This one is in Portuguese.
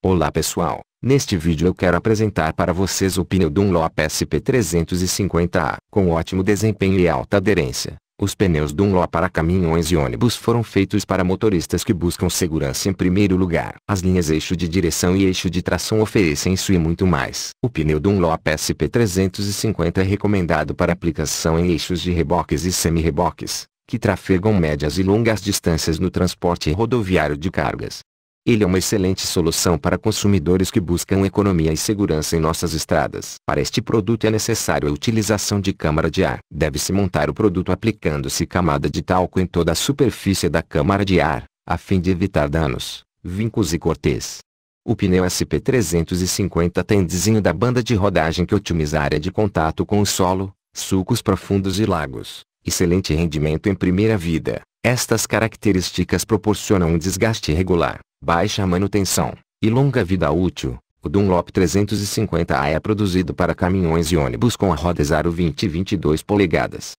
Olá pessoal, neste vídeo eu quero apresentar para vocês o pneu Dunlop SP350A. Com ótimo desempenho e alta aderência, os pneus Dunlop para caminhões e ônibus foram feitos para motoristas que buscam segurança em primeiro lugar. As linhas eixo de direção e eixo de tração oferecem isso e muito mais. O pneu Dunlop SP350 é recomendado para aplicação em eixos de reboques e semi-reboques, que trafegam médias e longas distâncias no transporte rodoviário de cargas. Ele é uma excelente solução para consumidores que buscam economia e segurança em nossas estradas. Para este produto é necessário a utilização de câmara de ar. Deve-se montar o produto aplicando-se camada de talco em toda a superfície da câmara de ar, a fim de evitar danos, vincos e cortes. O pneu SP350 tem desenho da banda de rodagem que otimiza a área de contato com o solo, sulcos profundos e lagos. Excelente rendimento em primeira vida. Estas características proporcionam um desgaste regular, baixa manutenção e longa vida útil. O Dunlop 350A é produzido para caminhões e ônibus com a rodas aro 20 e 22 polegadas,